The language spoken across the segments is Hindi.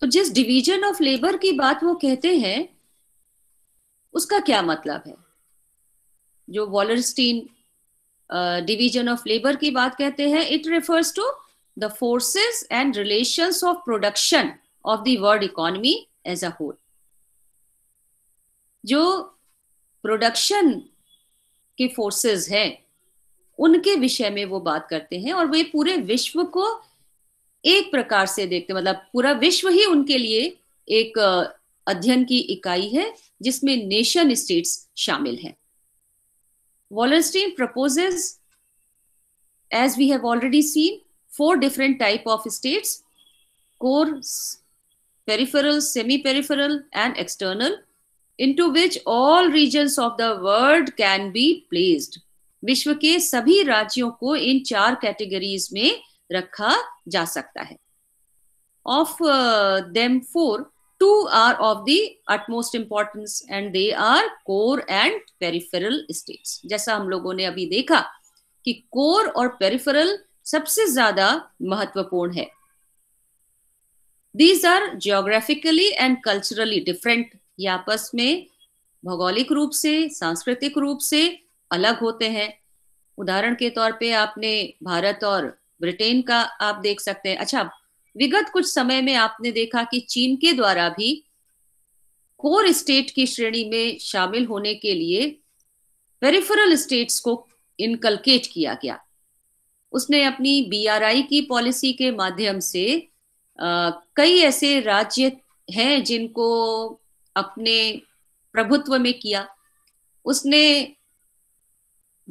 तो जिस डिवीजन ऑफ लेबर की बात वो कहते हैं उसका क्या मतलब है जो वॉलरस्टीन डिवीजन ऑफ लेबर की बात कहते हैं it refers to the forces and relations of production of the world economy as a whole जो प्रोडक्शन के फोर्सेस हैं उनके विषय में वो बात करते हैं और वे पूरे विश्व को एक प्रकार से देखते मतलब पूरा विश्व ही उनके लिए एक अध्ययन की इकाई है जिसमें नेशन स्टेट्स शामिल है Wallerstein proposes as we have already seen four different type of states core peripheral semi peripheral and external into which all region of the world can be placed विश्व के सभी राज्यों को इन चार कैटेगरीज में रखा जा सकता है of them four two are of the utmost importance and they are core and peripheral states जैसा हम लोगों ने अभी देखा कि कोर और पेरिफेरल सबसे ज्यादा महत्वपूर्ण है these are geographically and culturally different ये आपस में भौगोलिक रूप से सांस्कृतिक रूप से अलग होते हैं उदाहरण के तौर पे आपने भारत और ब्रिटेन का आप देख सकते हैं अच्छा विगत कुछ समय में आपने देखा कि चीन के द्वारा भी कोर स्टेट की श्रेणी में शामिल होने के लिए पेरिफरल स्टेट्स को इनकलकेट किया गया उसने अपनी बीआरआई की पॉलिसी के माध्यम से आ, कई ऐसे राज्य हैं जिनको अपने प्रभुत्व में किया उसने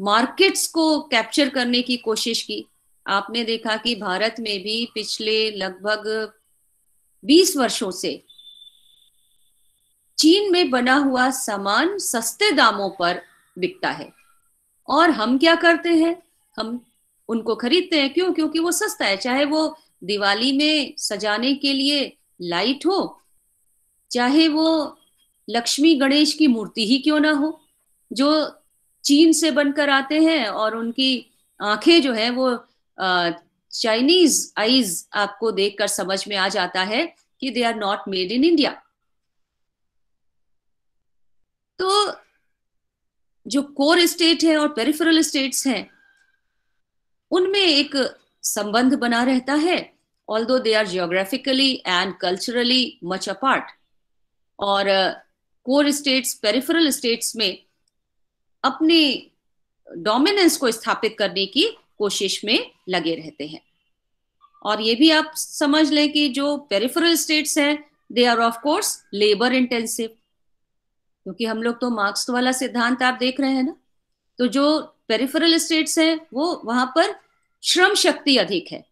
मार्केट्स को कैप्चर करने की कोशिश की आपने देखा कि भारत में भी पिछले लगभग 20 वर्षों से चीन में बना हुआ सामान सस्ते दामों पर बिकता है और हम क्या करते हैं हम उनको खरीदते हैं क्यों क्योंकि वो सस्ता है चाहे वो दिवाली में सजाने के लिए लाइट हो चाहे वो लक्ष्मी गणेश की मूर्ति ही क्यों ना हो जो चीन से बनकर आते हैं और उनकी आंखें जो है वो चाइनीज आईज आपको देखकर समझ में आ जाता है कि they are not made in India तो जो कोर स्टेट है और पेरिफेरल स्टेट्स हैं उनमें एक संबंध बना रहता है although they are geographically and culturally much apart और कोर स्टेट्स पेरिफेरल स्टेट्स में अपने डोमिनेंस को स्थापित करने की कोशिश में लगे रहते हैं और ये भी आप समझ लें कि जो पेरिफरल स्टेट्स हैं they are of course labour intensive क्योंकि हम लोग तो मार्क्स तो वाला सिद्धांत आप देख रहे हैं ना तो जो पेरिफरल स्टेट्स हैं वो वहां पर श्रम शक्ति अधिक है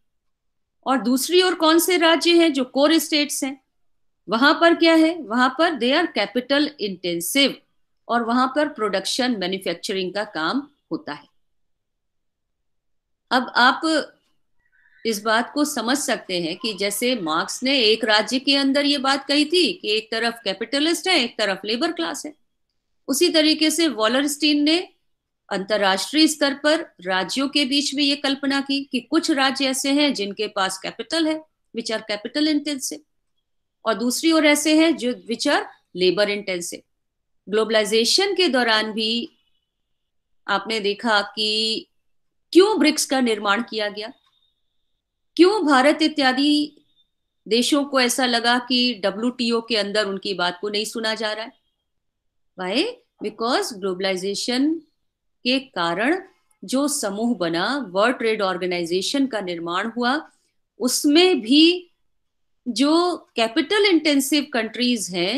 और दूसरी ओर कौन से राज्य हैं जो कोर स्टेट्स हैं वहां पर क्या है वहां पर दे आर कैपिटल इंटेंसिव और वहां पर प्रोडक्शन मैन्युफैक्चरिंग का काम होता है अब आप इस बात को समझ सकते हैं कि जैसे मार्क्स ने एक राज्य के अंदर ये बात कही थी कि एक तरफ कैपिटलिस्ट है एक तरफ लेबर क्लास है उसी तरीके से वॉलरस्टीन ने अंतरराष्ट्रीय स्तर पर राज्यों के बीच में ये कल्पना की कि कुछ राज्य ऐसे हैं जिनके पास कैपिटल है विच आर कैपिटल इंटेंसिव और दूसरी ओर ऐसे हैं जो which are labour intensive globalisation के दौरान भी आपने देखा कि क्यों ब्रिक्स का निर्माण किया गया क्यों भारत इत्यादि देशों को ऐसा लगा कि डब्ल्यू के अंदर उनकी बात को नहीं सुना जा रहा है वाई बिकॉज ग्लोबलाइजेशन के कारण जो समूह बना वर्ल्ड ट्रेड ऑर्गेनाइजेशन का निर्माण हुआ उसमें भी जो कैपिटल इंटेंसिव कंट्रीज हैं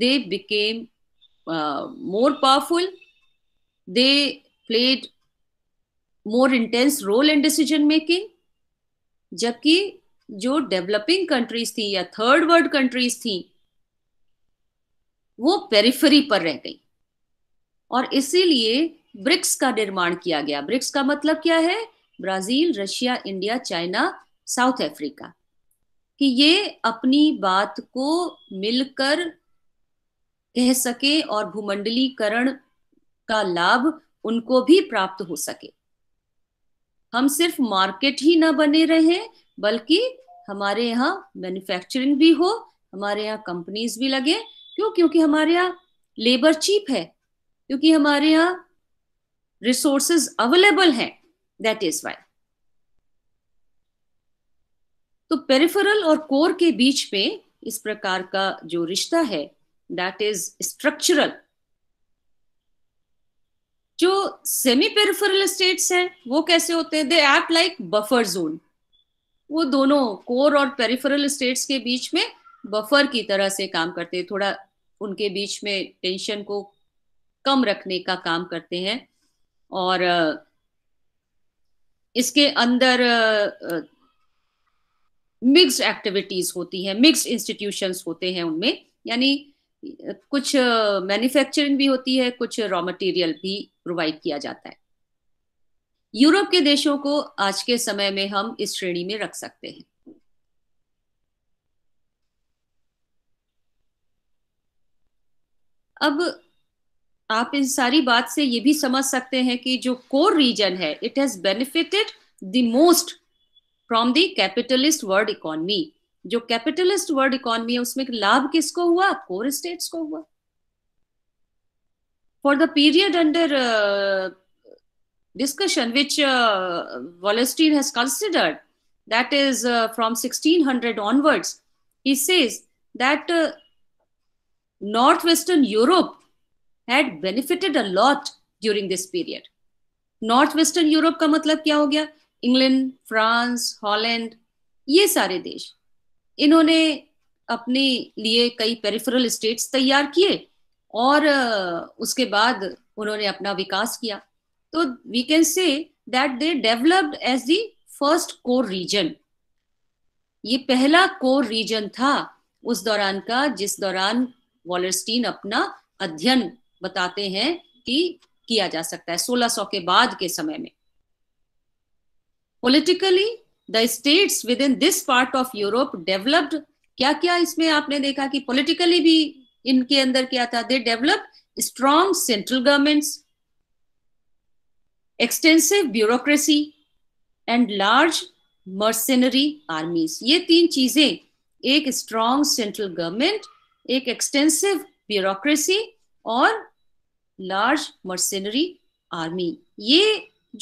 they became more powerful they played more intense role in decision making जबकि जो डेवलपिंग कंट्रीज थी या थर्ड वर्ल्ड कंट्रीज थी वो पेरिफरी पर रह गई और इसीलिए ब्रिक्स का निर्माण किया गया ब्रिक्स का मतलब क्या है Brazil Russia India China South Africa कि ये अपनी बात को मिलकर कह सके और भूमंडलीकरण का लाभ उनको भी प्राप्त हो सके हम सिर्फ मार्केट ही ना बने रहे बल्कि हमारे यहाँ मैन्युफैक्चरिंग भी हो हमारे यहाँ कंपनीज भी लगे क्यों क्योंकि हमारे यहाँ लेबर चीप है क्योंकि हमारे यहाँ रिसोर्सेज अवेलेबल है दैट इज वाई तो पेरिफेरल और कोर के बीच में इस प्रकार का जो रिश्ता है दैट इज स्ट्रक्चरल जो सेमी पेरिफेरल स्टेट्स हैं वो कैसे होते हैं they act like buffer zone वो दोनों कोर और पेरिफेरल स्टेट्स के बीच में बफर की तरह से काम करते हैं थोड़ा उनके बीच में टेंशन को कम रखने का काम करते हैं और इसके अंदर मिक्स्ड एक्टिविटीज होती है मिक्स्ड इंस्टीट्यूशंस होते हैं उनमें यानी कुछ मैन्युफैक्चरिंग भी होती है कुछ रॉ मटेरियल भी प्रोवाइड किया जाता है यूरोप के देशों को आज के समय में हम इस श्रेणी में रख सकते हैं अब आप इन सारी बात से ये भी समझ सकते हैं कि जो कोर रीजन है it has benefited the most from the capitalist world economy जो कैपिटलिस्ट वर्ल्ड इकोनॉमी है उसमें लाभ किसको हुआ कोर स्टेट्स को हुआ for the period under discussion which Wallerstein has considered that is from sixteen hundred onwards he says that north western Europe had benefited a lot during this period north western Europe का मतलब क्या हो गया इंग्लैंड फ्रांस हॉलैंड ये सारे देश इन्होंने अपने लिए कई पेरिफेरल स्टेट्स तैयार किए और उसके बाद उन्होंने अपना विकास किया तो we can say that they developed as the first core region ये पहला कोर रीजन था उस दौरान का जिस दौरान वॉलरस्टीन अपना अध्ययन बताते हैं कि किया जा सकता है 1600 के बाद के समय में politically the states within this part of Europe developed क्या क्या इसमें आपने देखा कि पोलिटिकली भी इनके अंदर क्या था they develop strong central governments extensive bureaucracy and large mercenary armies ये तीन चीजें एक स्ट्रॉन्ग सेंट्रल गवर्नमेंट एक एक्सटेंसिव ब्यूरोक्रेसी और लार्ज मर्सेनरी आर्मी ये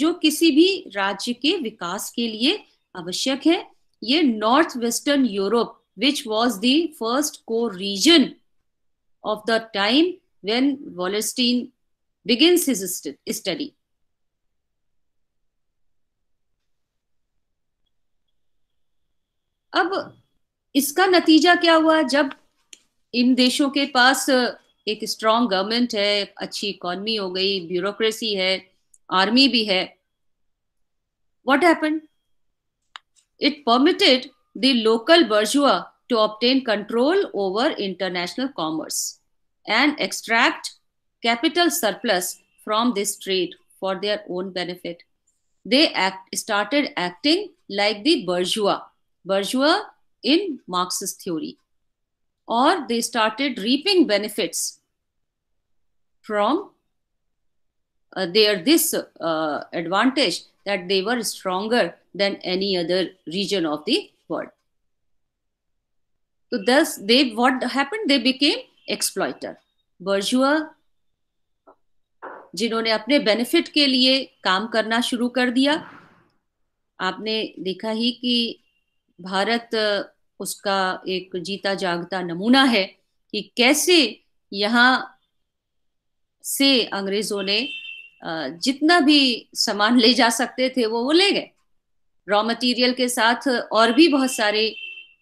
जो किसी भी राज्य के विकास के लिए आवश्यक है ये north western Europe which was the first core region of the time when Wallerstein begins his अब इसका नतीजा क्या हुआ जब इन देशों के पास एक स्ट्रॉन्ग गवर्नमेंट है अच्छी इकोनमी हो गई ब्यूरोक्रेसी है आर्मी भी है what happen It permitted the local bourgeois to obtain control over international commerce and extract capital surplus from this trade for their own benefit. They act, started acting like the bourgeois, bourgeois in Marxist theory, or they started reaping benefits from uh, their this uh, advantage that they were stronger than any other region of the world. So thus, they what happened? They became exploiter, bourgeois, जिन्होंने अपने बेनिफिट के लिए काम करना शुरू कर दिया आपने देखा ही कि भारत उसका एक जीता जागता नमूना है कि कैसे यहाँ से अंग्रेजों ने जितना भी सामान ले जा सकते थे वो वो ले गए रॉ मटेरियल के साथ और भी बहुत सारे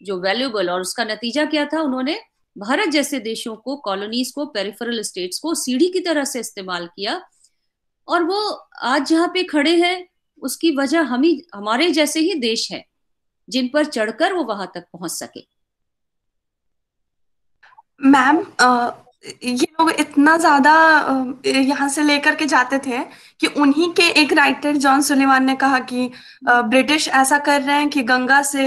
जो वैल्यूबल और उसका नतीजा क्या था उन्होंने भारत जैसे देशों को कॉलोनीज को पेरिफरल स्टेट्स को सीढ़ी की तरह से इस्तेमाल किया और वो आज जहाँ पे खड़े हैं उसकी वजह हम ही हमारे जैसे ही देश हैं जिन पर चढ़कर वो वहां तक पहुंच सके मैम ये लोग इतना ज्यादा यहाँ से लेकर के जाते थे कि उन्हीं के एक राइटर जॉन सुलेमान ने कहा कि ब्रिटिश ऐसा कर रहे हैं कि गंगा से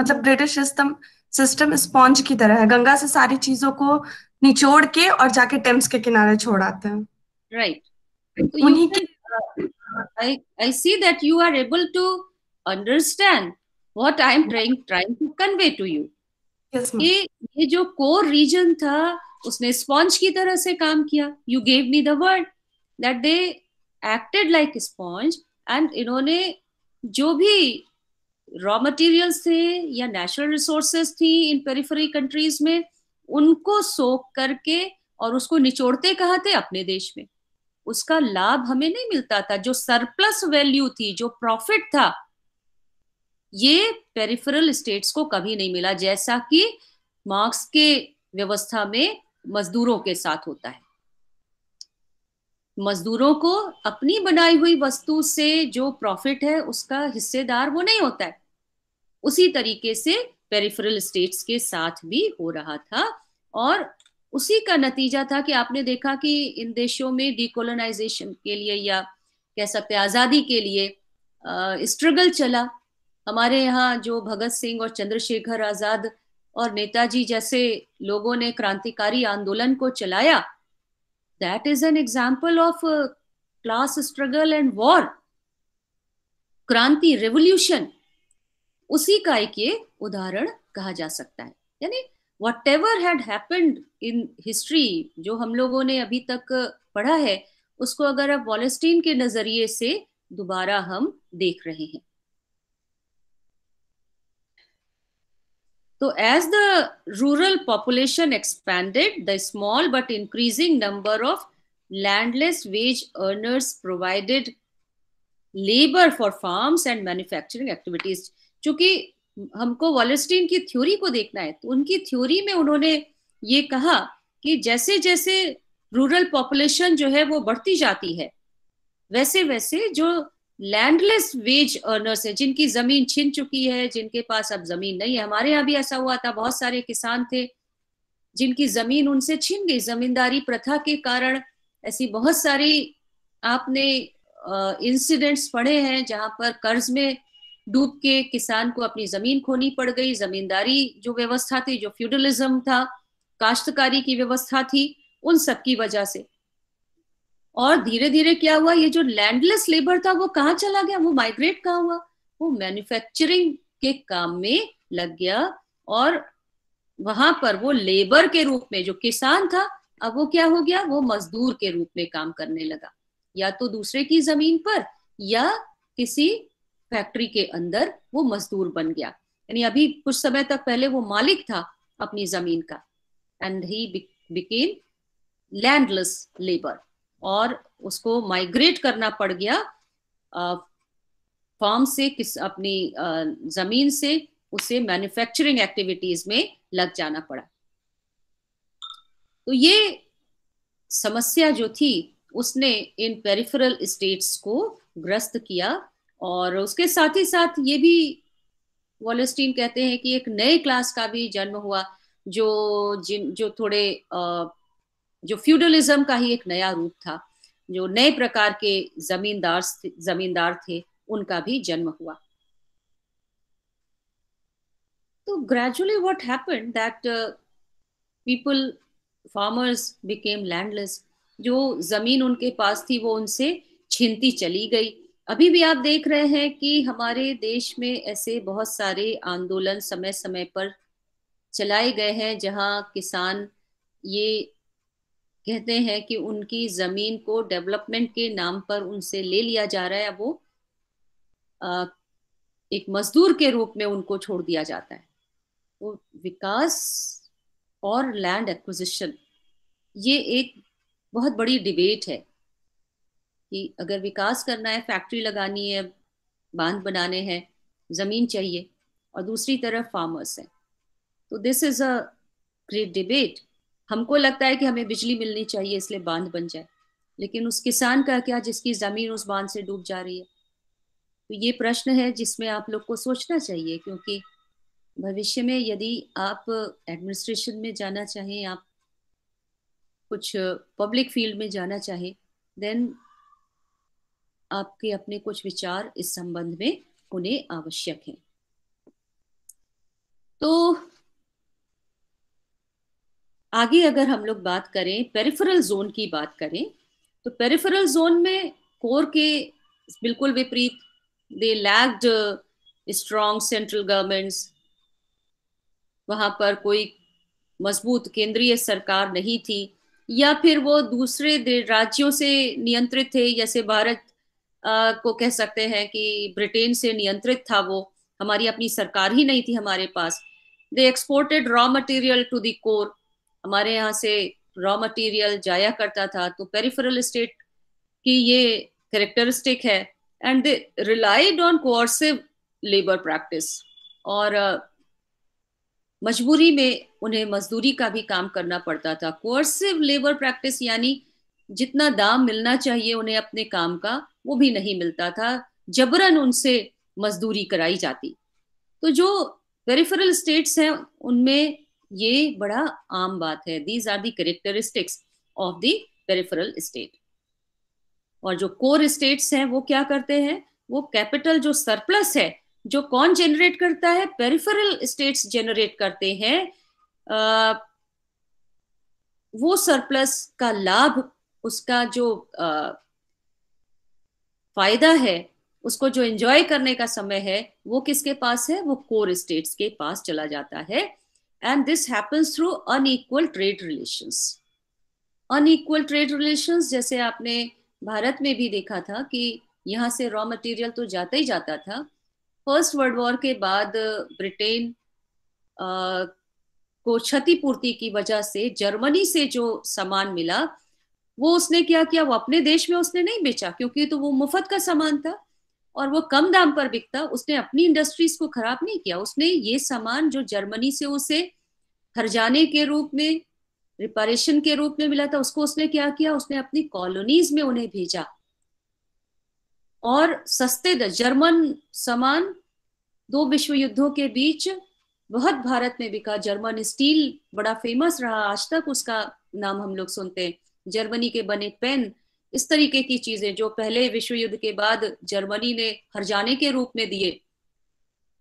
मतलब ब्रिटिश सिस्टम सिस्टम स्पॉन्ज की तरह है गंगा से सारी चीजों को निचोड़ के और जाके टेम्स के किनारे छोड़ आते हैं राइट तो तो उन्हीं के I see that you are able to understand what I am trying trying to convey to you ये जो कोर रीजन था उसने स्पॉन्ज की तरह से काम किया you gave me the word that they acted like sponge and इन्होंने जो भी रॉ मटेरियल्स थे या नेचुरल रिसोर्सेस थी इन पेरिफरी कंट्रीज में उनको सोख करके और उसको निचोड़ते कहा थे अपने देश में उसका लाभ हमें नहीं मिलता था जो सरप्लस वैल्यू थी जो प्रॉफिट था ये पेरिफरल स्टेट्स को कभी नहीं मिला जैसा कि मार्क्स के व्यवस्था में मजदूरों के साथ होता है मजदूरों को अपनी बनाई हुई वस्तु से जो प्रॉफिट है उसका हिस्सेदार वो नहीं होता है उसी तरीके से पेरिफेरल स्टेट्स के साथ भी हो रहा था और उसी का नतीजा था कि आपने देखा कि इन देशों में डिकोलोनाइजेशन के लिए या कह सकते आज़ादी के लिए स्ट्रगल चला हमारे यहाँ जो भगत सिंह और चंद्रशेखर आज़ाद और नेताजी जैसे लोगों ने क्रांतिकारी आंदोलन को चलाया that is an example of class struggle and war क्रांति रेवोल्यूशन उसी का एक ये उदाहरण कहा जा सकता है यानी whatever had happened in history जो हम लोगों ने अभी तक पढ़ा है उसको अगर आप वॉलेस्टीन के नजरिए से दोबारा हम देख रहे हैं तो as the rural population expanded the small but increasing number of landless wage earners provided labour for farms and manufacturing activities चूंकि हमको वॉलिस्टीन की थ्योरी को देखना है तो उनकी थ्योरी में उन्होंने ये कहा कि जैसे जैसे रूरल पॉपुलेशन जो है वो बढ़ती जाती है वैसे वैसे जो लैंडलेस वेज अर्नर्स हैं जिनकी जमीन छिन चुकी है जिनके पास अब जमीन नहीं है हमारे यहाँ भी ऐसा हुआ था बहुत सारे किसान थे जिनकी जमीन उनसे छिन गई जमींदारी प्रथा के कारण ऐसी बहुत सारी आपने इंसिडेंट्स पढ़े हैं जहां पर कर्ज में डूब के किसान को अपनी जमीन खोनी पड़ गई जमींदारी जो व्यवस्था थी जो फ्यूडलिज्म था काश्तकारी की व्यवस्था थी उन सब की वजह से और धीरे धीरे क्या हुआ ये जो लैंडलेस लेबर था वो कहाँ चला गया वो माइग्रेट कहाँ हुआ वो मैन्युफैक्चरिंग के काम में लग गया और वहां पर वो लेबर के रूप में जो किसान था अब वो क्या हो गया वो मजदूर के रूप में काम करने लगा या तो दूसरे की जमीन पर या किसी फैक्ट्री के अंदर वो मजदूर बन गया यानी अभी कुछ समय तक पहले वो मालिक था अपनी जमीन का and he became landless labour और उसको माइग्रेट करना पड़ गया फॉर्म से किस अपनी जमीन से उसे मैन्युफैक्चरिंग एक्टिविटीज में लग जाना पड़ा तो ये समस्या जो थी उसने इन पेरिफेरल स्टेट्स को ग्रस्त किया और उसके साथ ही साथ ये भी वॉलेस्टीन कहते हैं कि एक नए क्लास का भी जन्म हुआ जो जिन जो थोड़े आ, जो फ्यूडलिज्म का ही एक नया रूप था जो नए प्रकार के जमींदार जमींदार थे उनका भी जन्म हुआ तो gradually what happened that people farmers became landless जो जमीन उनके पास थी वो उनसे छिनती चली गई अभी भी आप देख रहे हैं कि हमारे देश में ऐसे बहुत सारे आंदोलन समय समय पर चलाए गए हैं जहां किसान ये कहते हैं कि उनकी जमीन को डेवलपमेंट के नाम पर उनसे ले लिया जा रहा है वो आ, एक मजदूर के रूप में उनको छोड़ दिया जाता है तो विकास और लैंड एक्विजिशन ये एक बहुत बड़ी डिबेट है कि अगर विकास करना है फैक्ट्री लगानी है बांध बनाने हैं ज़मीन चाहिए और दूसरी तरफ फार्मर्स हैं तो this is a great debate हमको लगता है कि हमें बिजली मिलनी चाहिए इसलिए बांध बन जाए लेकिन उस किसान का क्या जिसकी ज़मीन उस बांध से डूब जा रही है तो ये प्रश्न है जिसमें आप लोग को सोचना चाहिए क्योंकि भविष्य में यदि आप एडमिनिस्ट्रेशन में जाना चाहें आप कुछ पब्लिक फील्ड में जाना चाहें देन आपके अपने कुछ विचार इस संबंध में होने आवश्यक हैं तो आगे अगर हम लोग बात करें पेरिफेरल जोन की बात करें तो पेरिफेरल जोन में कोर के बिल्कुल विपरीत they lagged strong central governments वहां पर कोई मजबूत केंद्रीय सरकार नहीं थी या फिर वो दूसरे राज्यों से नियंत्रित थे जैसे भारत आ, को कह सकते हैं कि ब्रिटेन से नियंत्रित था वो हमारी अपनी सरकार ही नहीं थी हमारे पास they exported raw material to the core हमारे यहाँ से रॉ मटेरियल जाया करता था तो पेरिफेरल स्टेट की ये करेक्टरिस्टिक है and they relied on coercive labour practice और मजबूरी में उन्हें मजदूरी का भी काम करना पड़ता था कोर्सिव लेबर प्रैक्टिस यानी जितना दाम मिलना चाहिए उन्हें अपने काम का वो भी नहीं मिलता था जबरन उनसे मजदूरी कराई जाती तो जो पेरिफेरल स्टेट्स हैं उनमें ये बड़ा आम बात है these are the characteristics of the peripheral state और जो कोर स्टेट्स हैं वो क्या करते हैं वो कैपिटल जो सरप्लस है जो कौन जनरेट करता है पेरिफरल स्टेट्स जनरेट करते हैं आ, वो सरप्लस का लाभ उसका जो आ, फायदा है उसको जो एंजॉय करने का समय है वो किसके पास है वो कोर स्टेट्स के पास चला जाता है And this happens through unequal trade relations. Unequal trade relations जैसे आपने भारत में भी देखा था कि यहाँ से रॉ मटेरियल तो जाता ही जाता था फर्स्ट वर्ल्ड वॉर के बाद ब्रिटेन uh, uh, को क्षतिपूर्ति की वजह से जर्मनी से जो सामान मिला वो उसने क्या किया वो अपने देश में उसने नहीं बेचा क्योंकि तो वो मुफ्त का सामान था और वो कम दाम पर बिकता उसने अपनी इंडस्ट्रीज को खराब नहीं किया उसने ये सामान जो जर्मनी से उसे खरजाने के रूप में रिपारेशन के रूप में मिला था उसको उसने क्या किया उसने अपनी कॉलोनीज में उन्हें भेजा और सस्ते जर्मन सामान दो विश्व युद्धों के बीच बहुत भारत में बिका जर्मन स्टील बड़ा फेमस रहा आज तक उसका नाम हम लोग सुनते हैं जर्मनी के बने पेन इस तरीके की चीजें जो पहले विश्व युद्ध के बाद जर्मनी ने हरजाने के रूप में दिए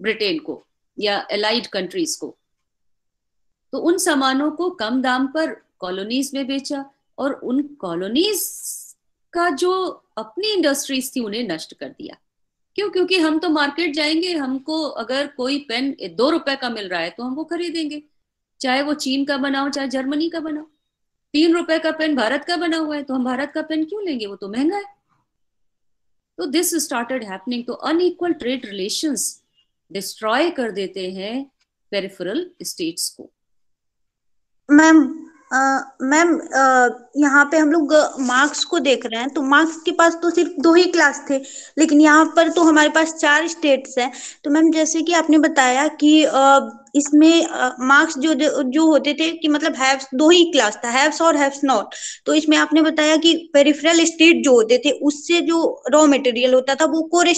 ब्रिटेन को या एलाइड कंट्रीज को तो उन सामानों को कम दाम पर कॉलोनीज में बेचा और उन कॉलोनीज का जो अपनी इंडस्ट्रीज थी उन्हें नष्ट कर दिया क्यों क्योंकि हम तो मार्केट जाएंगे हमको अगर कोई पेन दो रुपए का मिल रहा है तो हम वो खरीदेंगे चाहे वो चीन का बनाओ चाहे जर्मनी का बनाओ तीन रुपए का पेन भारत का बना हुआ है तो हम भारत का पेन क्यों लेंगे वो तो महंगा है तो दिस स्टार्टेड हैपनिंग तो अनइक्वल ट्रेड रिलेशंस डिस्ट्रॉय कर देते हैं पेरिफेरल स्टेट्स को मैम मैम यहाँ पे हम लोग मार्क्स को देख रहे हैं तो मार्क्स के पास तो सिर्फ दो ही क्लास थे लेकिन यहाँ पर तो हमारे पास चार स्टेट्स हैं तो मैम जैसे कि आपने बताया कि uh, इसमें मार्क्स जो जो होते थे कि मतलब हैव्स दो ही क्लास था हैव्स और हैव्स नॉट तो इसमें आपने बताया कि पेरिफेरल स्टेट जो होते थे उससे जो रॉ मटेरियल होता था वो कोर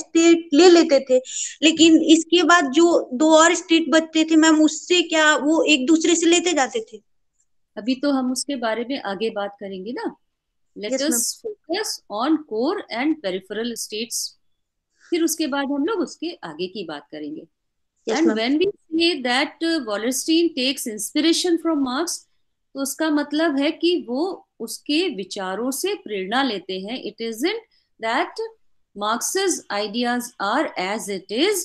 स्टेट ले लेते थे लेकिन इसके बाद जो दो और स्टेट बचते थे मैम उससे क्या वो एक दूसरे से लेते जाते थे अभी तो हम उसके बारे में आगे बात करेंगे ना let us focus on core and peripheral states फिर उसके बाद हम लोग उसके आगे की बात करेंगे yes, and when we say that uh, Wallerstein takes inspiration from Marx, तो उसका मतलब है कि वो उसके विचारों से प्रेरणा लेते हैं it is in that Marx's ideas are as it is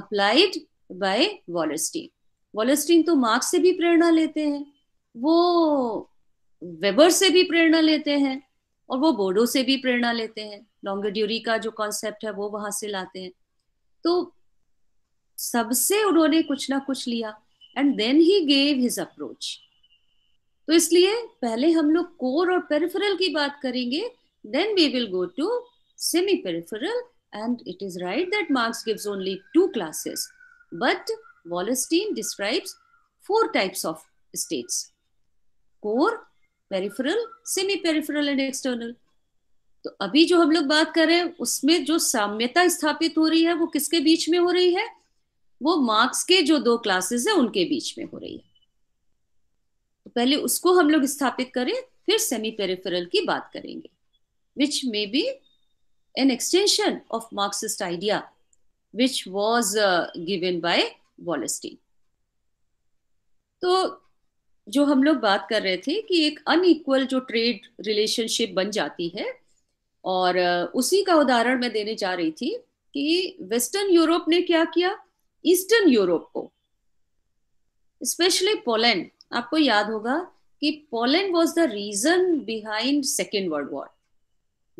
applied by Wallerstein. Wallerstein तो मार्क्स से भी प्रेरणा लेते हैं वो वेबर से भी प्रेरणा लेते हैं और वो बोडो से भी प्रेरणा लेते हैं लॉन्ग ड्यूरी का जो कॉन्सेप्ट है वो वहां से लाते हैं तो सबसे उन्होंने कुछ ना कुछ लिया and then he gave his approach तो इसलिए पहले हम लोग कोर और पेरिफेरल की बात करेंगे then we will go to semi peripheral and it is right that Marx gives only two classes but Wallerstein describes four types of states core peripheral semi peripheral and external तो अभी जो हम लोग बात कर रहे हैं उसमें जो साम्यता स्थापित हो रही है वो किसके बीच में हो रही है वो मार्क्स के जो दो क्लासेस है उनके बीच में हो रही है तो पहले उसको हम लोग स्थापित करें फिर सेमी पेरिफेरल की बात करेंगे which may be an extension of Marxist idea which was given by Wallerstein तो जो हम लोग बात कर रहे थे कि एक अनइक्वल जो ट्रेड रिलेशनशिप बन जाती है और uh, उसी का उदाहरण मैं देने जा रही थी कि वेस्टर्न यूरोप ने क्या किया ईस्टर्न यूरोप को स्पेशली पोलैंड आपको याद होगा कि Poland was the reason behind Second World War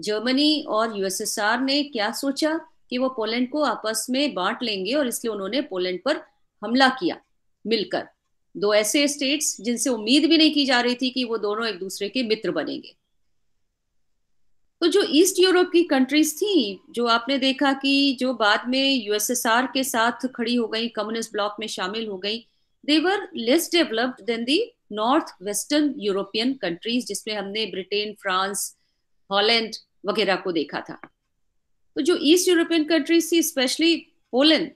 Germany और यूएसएसआर ने क्या सोचा कि वो पोलैंड को आपस में बांट लेंगे और इसलिए उन्होंने पोलैंड पर हमला किया मिलकर दो ऐसे स्टेट्स जिनसे उम्मीद भी नहीं की जा रही थी कि वो दोनों एक दूसरे के मित्र बनेंगे तो जो ईस्ट यूरोप की कंट्रीज थी जो आपने देखा कि जो बाद में यूएसएसआर के साथ खड़ी हो गई कम्युनिस्ट ब्लॉक में शामिल हो गई they were less developed than the north western European countries जिसमें हमने ब्रिटेन फ्रांस हॉलैंड वगैरह को देखा था तो जो ईस्ट यूरोपियन कंट्रीज थी स्पेशली पोलैंड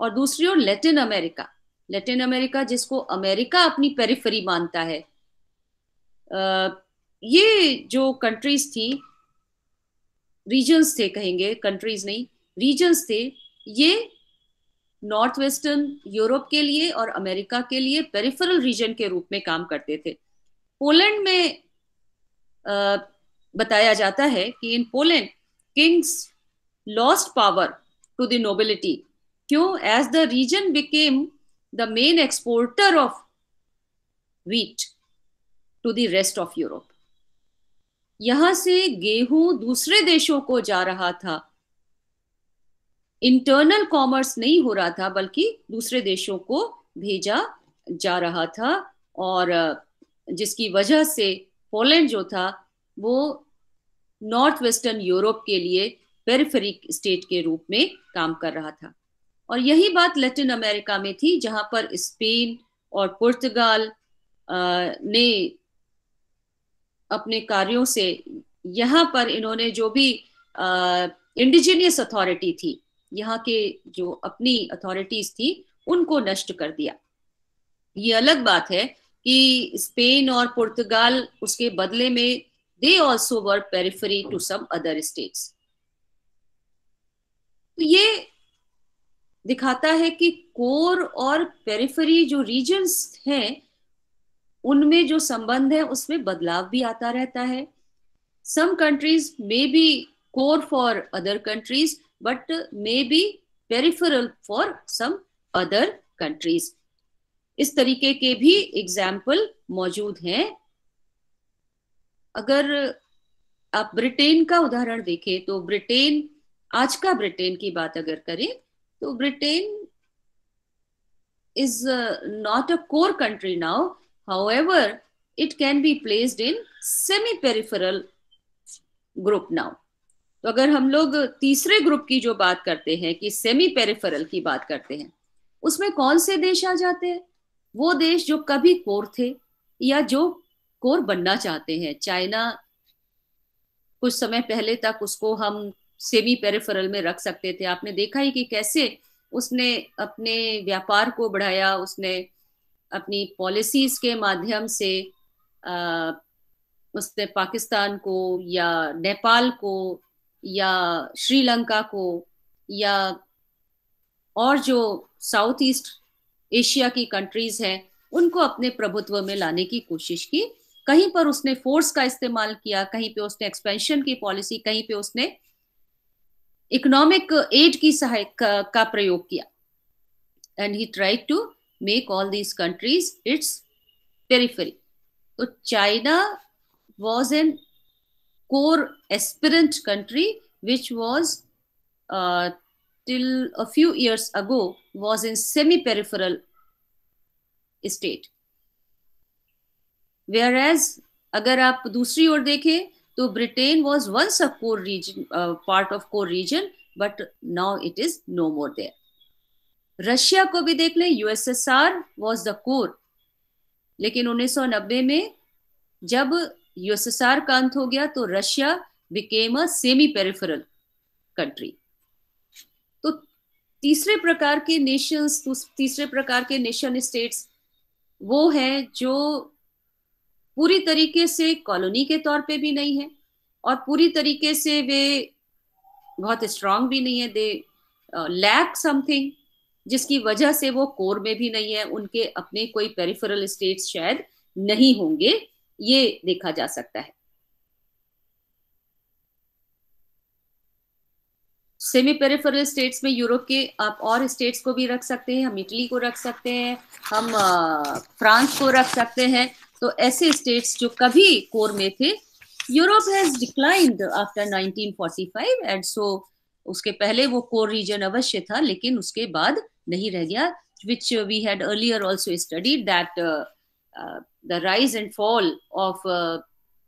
और दूसरी ओर लेटिन अमेरिका लेटिन अमेरिका जिसको अमेरिका अपनी पेरिफरी मानता है ये जो कंट्रीज थी रीजन्स थे कहेंगे कंट्रीज नहीं रीजन्स थे ये नॉर्थ वेस्टर्न यूरोप के लिए और अमेरिका के लिए पेरिफरल रीजन के रूप में काम करते थे पोलैंड में आ, बताया जाता है कि in Poland kings lost power to the nobility क्यों as the region became the main exporter of wheat to the rest of Europe यहां से गेहूं दूसरे देशों को जा रहा था इंटरनल कॉमर्स नहीं हो रहा था बल्कि दूसरे देशों को भेजा जा रहा था और जिसकी वजह से पोलैंड जो था वो नॉर्थ वेस्टर्न यूरोप के लिए पेरिफेरिक स्टेट के रूप में काम कर रहा था और यही बात लैटिन अमेरिका में थी जहां पर स्पेन और पुर्तगाल ने अपने कार्यों से यहाँ पर इन्होंने जो भी इंडिजिनियस अथॉरिटी थी यहाँ के जो अपनी अथॉरिटीज थी उनको नष्ट कर दिया ये अलग बात है कि स्पेन और पुर्तगाल उसके बदले में they also were periphery to some other states तो ये दिखाता है कि कोर और पेरिफरी जो रीजन्स हैं उनमें जो संबंध है उसमें बदलाव भी आता रहता है some countries may be core for other countries but may be peripheral for some other countries इस तरीके के भी एग्जाम्पल मौजूद हैं अगर आप ब्रिटेन का उदाहरण देखें तो ब्रिटेन आज का ब्रिटेन की बात अगर करें तो Britain is not a core country now However, it can be placed in semi-peripheral group now. तो अगर हम लोग तीसरे ग्रुप की जो बात करते हैं कि सेमी पेरिफेरल की बात करते हैं उसमें कौन से देश आ जाते हैं वो देश जो कभी कोर थे या जो कोर बनना चाहते हैं चाइना कुछ समय पहले तक उसको हम सेमी पेरिफेरल में रख सकते थे आपने देखा ही कि कैसे उसने अपने व्यापार को बढ़ाया उसने अपनी पॉलिसीज के माध्यम से आ, उसने पाकिस्तान को या नेपाल को या श्रीलंका को या और जो साउथ ईस्ट एशिया की कंट्रीज हैं उनको अपने प्रभुत्व में लाने की कोशिश की कहीं पर उसने फोर्स का इस्तेमाल किया कहीं पे उसने एक्सपेंशन की पॉलिसी कहीं पे उसने इकोनॉमिक एड की सहायता का, का प्रयोग किया and he try to make all these countries its periphery. So China was an core aspirant country which was uh, till a few years ago was in semi-peripheral state. Whereas अगर आप दूसरी ओर देखें तो Britain was once a core region part of core region but now it is no more there Russia को भी देख ले यूएसएसआर वॉज द कोर लेकिन 1990 में जब यूएसएसआर का अंत हो गया तो Russia became a semi peripheral country तो तीसरे प्रकार के नेशंस तीसरे प्रकार के नेशन स्टेट्स वो हैं जो पूरी तरीके से कॉलोनी के तौर पे भी नहीं है और पूरी तरीके से वे बहुत स्ट्रांग भी नहीं है दे लैक समथिंग जिसकी वजह से वो कोर में भी नहीं है उनके अपने कोई पेरिफेरल स्टेट्स शायद नहीं होंगे ये देखा जा सकता है सेमी पेरिफेरल स्टेट्स में यूरोप के आप और स्टेट्स को भी रख सकते हैं हम इटली को रख सकते हैं हम फ्रांस को रख सकते हैं तो ऐसे स्टेट्स जो कभी कोर में थे Europe has declined after 1945 and so उसके पहले वो कोर रीजन अवश्य था लेकिन उसके बाद नहीं रह गया which we had earlier also study that the rise and fall of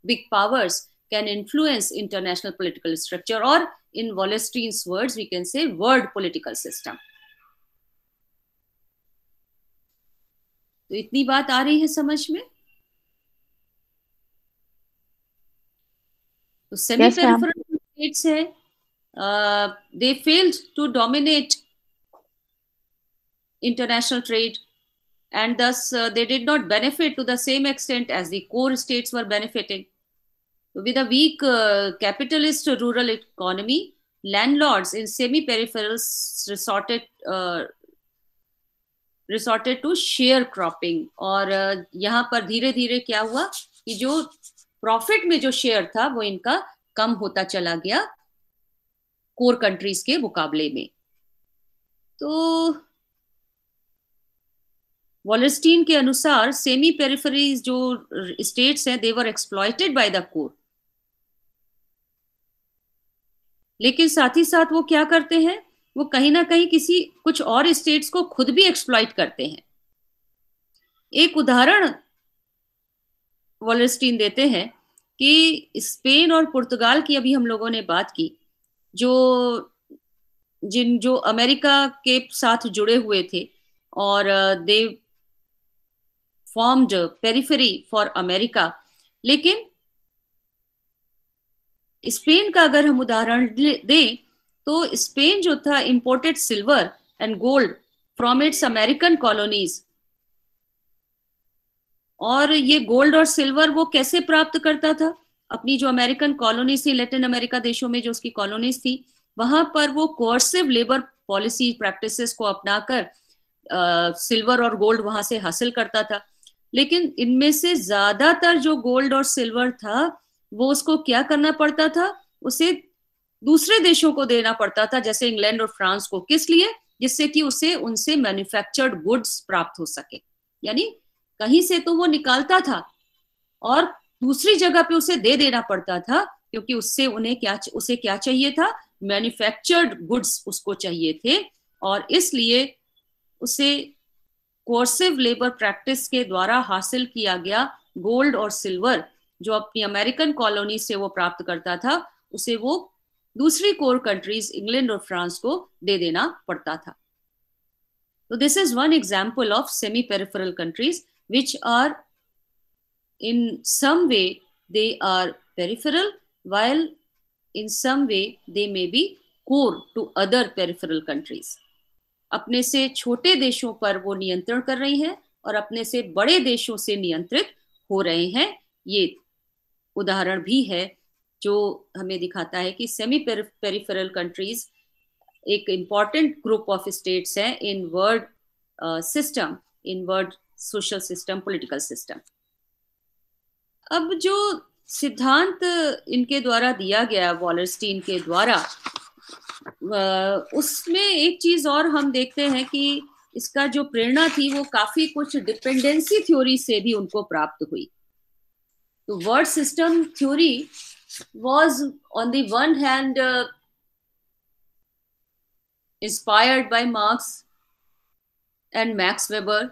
big powers can influence international political structure और in Wallerstein words we can say world political system तो इतनी बात आ रही है समझ में तो सेमी पेरिफेरल स्टेट्स है they failed to dominate international trade and thus uh, they did not benefit to the same extent as the core states were benefiting. With a weak uh, capitalist rural economy, landlords in semi-peripherals resorted uh, resorted to share or और यहाँ पर dheere धीरे क्या हुआ कि जो प्रॉफिट में जो शेयर था वो इनका कम होता चला गया कोर कंट्रीज के मुकाबले में तो वॉलेस्टीन के अनुसार सेमी पेरिफेरीज जो स्टेट्स हैं they were exploited by the core लेकिन साथ ही साथ वो क्या करते हैं वो कहीं ना कहीं किसी कुछ और स्टेट्स को खुद भी एक्सप्लॉयट करते हैं एक उदाहरण वॉलेस्टीन देते हैं कि स्पेन और पुर्तगाल की अभी हम लोगों ने बात की जो जिन जो अमेरिका के साथ जुड़े हुए थे और they uh, formed periphery for America लेकिन स्पेन का अगर हम उदाहरण दें तो स्पेन जो था imported silver and gold from its American colonies और ये गोल्ड और सिल्वर वो कैसे प्राप्त करता था अपनी जो अमेरिकन कॉलोनीज थी लेटिन अमेरिका देशों में जो उसकी कॉलोनीज थी वहां पर वो कोर्सिव लेबर पॉलिसी प्रैक्टिसेस को अपनाकर सिल्वर और गोल्ड वहां से हासिल करता था लेकिन इनमें से ज्यादातर जो गोल्ड और सिल्वर था वो उसको क्या करना पड़ता था उसे दूसरे देशों को देना पड़ता था जैसे इंग्लैंड और फ्रांस को किस लिए जिससे कि उसे उनसे मैन्युफैक्चर्ड गुड्स प्राप्त हो सके यानी कहीं से तो वो निकालता था और दूसरी जगह पे उसे दे देना पड़ता था क्योंकि उससे उन्हें क्या उसे क्या चाहिए था मैन्युफैक्चर्ड गुड्स उसको चाहिए थे और इसलिए उसे कोर्सिव लेबर प्रैक्टिस के द्वारा हासिल किया गया गोल्ड और सिल्वर जो अपनी अमेरिकन कॉलोनी से वो प्राप्त करता था उसे वो दूसरी कोर कंट्रीज इंग्लैंड और फ्रांस को दे देना पड़ता था तो this is one example of semi peripheral countries which are in some way they are peripheral while in some way they may be core to other peripheral countries अपने से छोटे देशों पर वो नियंत्रण कर रही हैं और अपने से बड़े देशों से नियंत्रित हो रहे हैं ये उदाहरण भी है जो हमें दिखाता है कि सेमी पेरिफेरल कंट्रीज एक इम्पॉर्टेंट ग्रुप ऑफ स्टेट्स हैं in world system in world social system political system अब जो सिद्धांत इनके द्वारा दिया गया वॉलरस्टीन के द्वारा उसमें एक चीज और हम देखते हैं कि इसका जो प्रेरणा थी वो काफी कुछ डिपेंडेंसी थ्योरी से भी उनको प्राप्त हुई तो world system theory was on the one hand inspired by Marx and Max Weber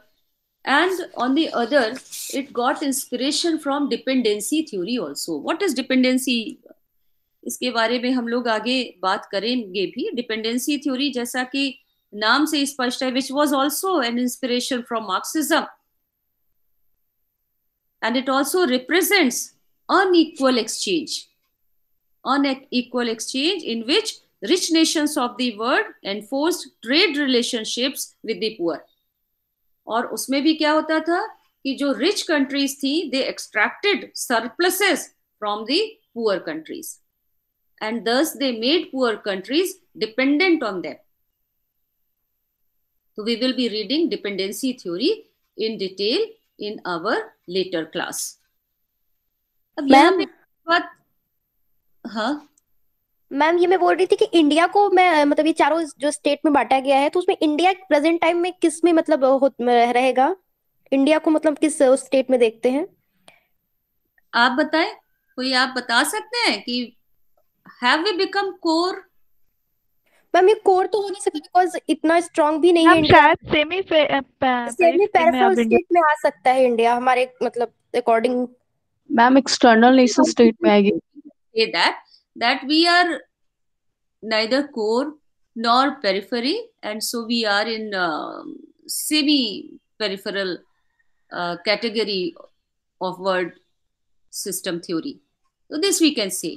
and on the other it got inspiration from dependency theory also what is dependency इसके बारे में हम लोग आगे बात करेंगे भी डिपेंडेंसी थ्योरी जैसा कि नाम से स्पष्ट है which was also an inspiration from Marxism and it also represents unequal exchange unequal exchange in which rich nation of world enforce trade relationship with the poor और उसमें भी क्या होता था कि जो रिच कंट्रीज थी they extracted surpluses from poorer countries and thus they made poor countries dependent on them. So we will be reading dependency theory in detail in our later class. अब यहाँ पे बात हाँ मैम ये मैं बोल रही थी कि इंडिया को मैं मतलब ये चारों जो स्टेट में बांटा गया है तो उसमें इंडिया प्रेजेंट टाइम में किस में मतलब रहेगा इंडिया को मतलब किस स्टेट में देखते हैं आप बताएं कोई आप बता सकते हैं कि have we become core ma'am ये कोर तो हो नहीं सकता बिकॉज इतना स्ट्रॉन्ग भी नहीं है शायद सेमी सेमी पैराफोर स्टेट में आ सकता है इंडिया हमारे मतलब according ma'am external nation state में आएगी ये that that we are neither core nor periphery and so we are in uh, semi peripheral uh, category of word system theory so this we can say